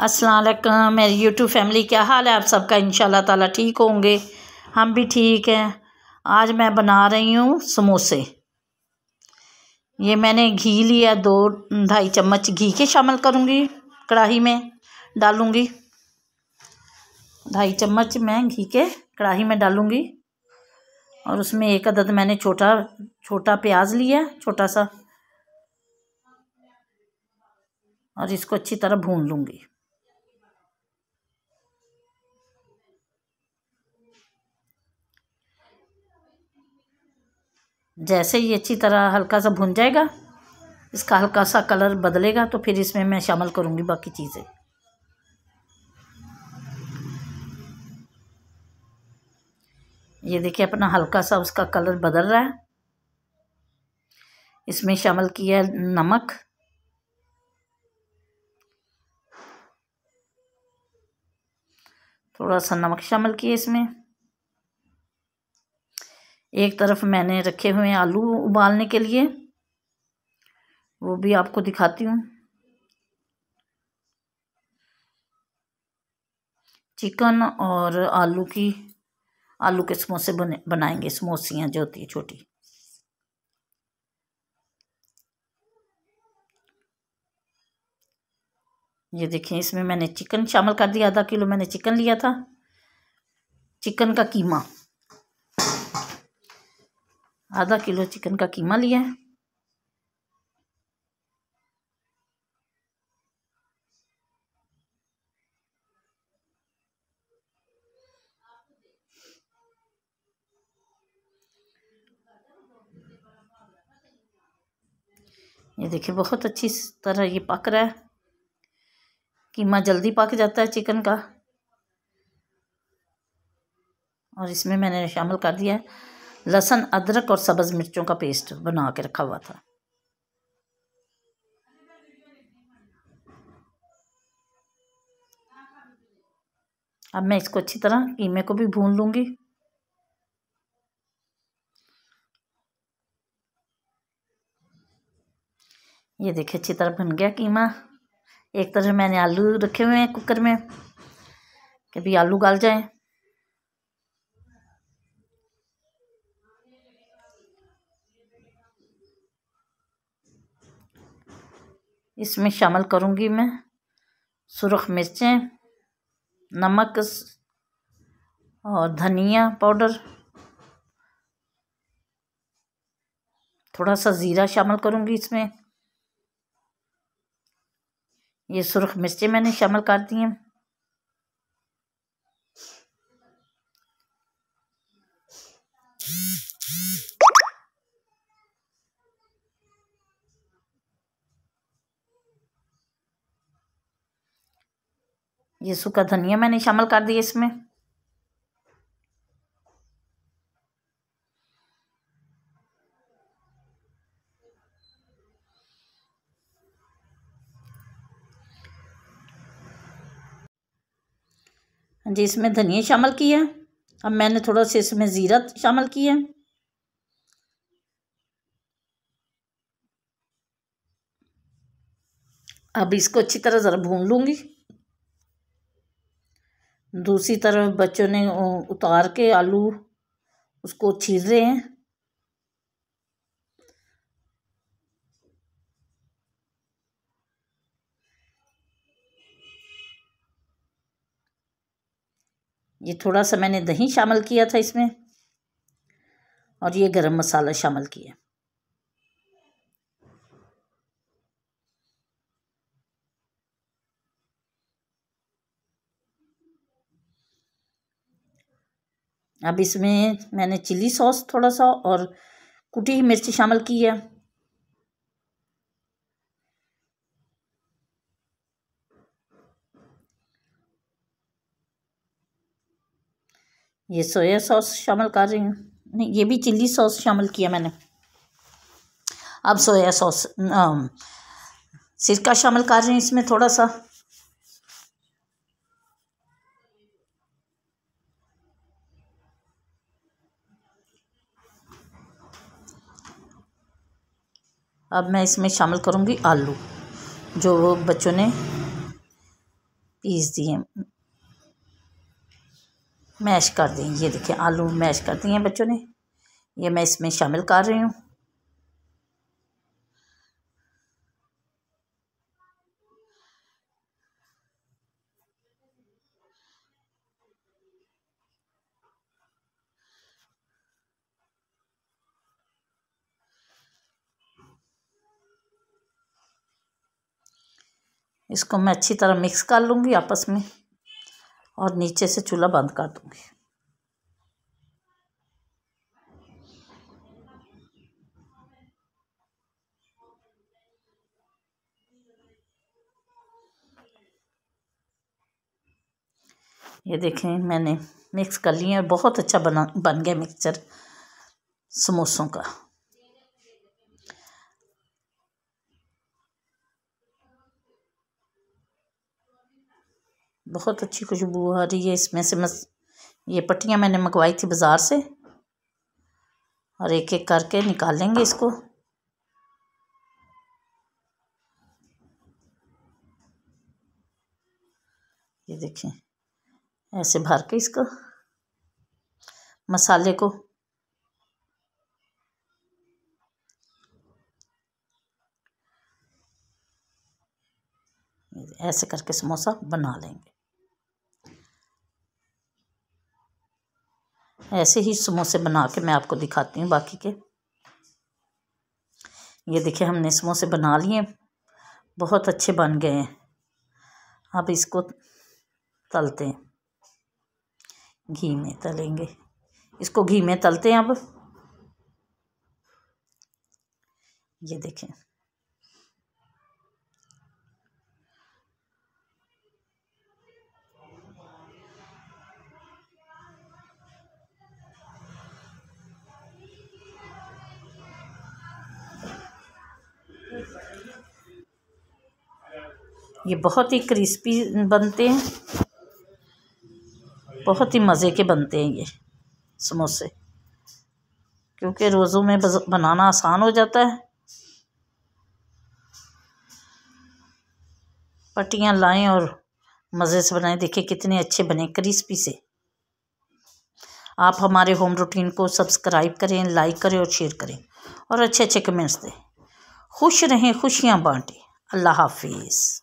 असलकम मेरी YouTube family क्या हाल है आप सबका इन ताला ठीक होंगे हम भी ठीक हैं आज मैं बना रही हूँ समोसे ये मैंने घी लिया दो ढाई चम्मच घी के शामिल करूँगी कढ़ाही में डालूँगी ढाई चम्मच मैं घी के कढ़ाही में डालूँगी और उसमें एक अदद मैंने छोटा छोटा प्याज लिया छोटा सा और इसको अच्छी तरह भून लूँगी जैसे ही अच्छी तरह हल्का सा भुन जाएगा इसका हल्का सा कलर बदलेगा तो फिर इसमें मैं शामिल करूँगी बाकी चीज़ें ये देखिए अपना हल्का सा उसका कलर बदल रहा है इसमें शामिल किया है नमक थोड़ा सा नमक शामिल किया इसमें एक तरफ मैंने रखे हुए हैं आलू उबालने के लिए वो भी आपको दिखाती हूँ चिकन और आलू की आलू के समोसे बने बनाएंगे समोसियाँ जो होती है छोटी ये देखें इसमें मैंने चिकन शामिल कर दिया आधा किलो मैंने चिकन लिया था चिकन का कीमा आधा किलो चिकन का कीमा लिया है ये देखिए बहुत अच्छी तरह ये पक रहा है कीमा जल्दी पक जाता है चिकन का और इसमें मैंने शामिल कर दिया है लहसन अदरक और सब्ज़ मिर्चों का पेस्ट बना के रखा हुआ था अब मैं इसको अच्छी तरह कीमे को भी भून लूँगी ये देखिए अच्छी तरह बन गया कीमा एक तरह मैंने आलू रखे हुए हैं कुकर में कभी आलू गाल जाए इसमें शामिल करूँगी मैं सुरख मिर्चें नमक और धनिया पाउडर थोड़ा सा ज़ीरा शामिल करूँगी इसमें ये सुरख मिर्चें मैंने शामिल कर दी हैं ये सूखा धनिया मैंने शामिल कर दिया इसमें हाँ जी इसमें धनिया शामिल किया अब मैंने थोड़ा सा इसमें ज़ीरा शामिल किया अब इसको अच्छी तरह ज़रा भून लूँगी दूसरी तरफ बच्चों ने उतार के आलू उसको छील रहे हैं ये थोड़ा सा मैंने दही शामिल किया था इसमें और ये गरम मसाला शामिल किया अब इसमें मैंने चिली सॉस थोड़ा सा और कुटी हुई मिर्ची शामिल की है ये सोया सॉस शामिल कर रही हूँ नहीं ये भी चिल्ली सॉस शामिल किया मैंने अब सोया सॉस सिरका शामिल कर रही हूँ इसमें थोड़ा सा अब मैं इसमें शामिल करूँगी आलू जो बच्चों ने पीस दिए मैश कर दें ये देखिए आलू मैश कर दिए हैं बच्चों ने ये मैं इसमें शामिल कर रही हूँ इसको मैं अच्छी तरह मिक्स कर लूँगी आपस में और नीचे से चूल्हा बंद कर दूँगी ये देखें मैंने मिक्स कर लिए और बहुत अच्छा बना बन गया मिक्सचर समोसों का बहुत अच्छी खुशबू आ रही है इसमें से मस ये पट्टियाँ मैंने मंगवाई थी बाज़ार से और एक एक करके निकालेंगे इसको ये देखें ऐसे भर के इसको मसाले को ऐसे करके समोसा बना लेंगे ऐसे ही समोसे बना के मैं आपको दिखाती हूँ बाकी के ये देखिए हमने समोसे बना लिए बहुत अच्छे बन गए हैं अब इसको तलते हैं घी में तलेंगे इसको घी में तलते हैं अब ये देखें ये बहुत ही क्रिस्पी बनते हैं बहुत ही मज़े के बनते हैं ये समोसे क्योंकि रोज़ों में बनाना आसान हो जाता है पट्टियाँ लाएं और मज़े से बनाएं देखिए कितने अच्छे बने क्रिस्पी से आप हमारे होम रूटीन को सब्सक्राइब करें लाइक करें और शेयर करें और अच्छे अच्छे कमेंट्स दें खुश रहें खुशियाँ बांटें अल्लाह हाफिज़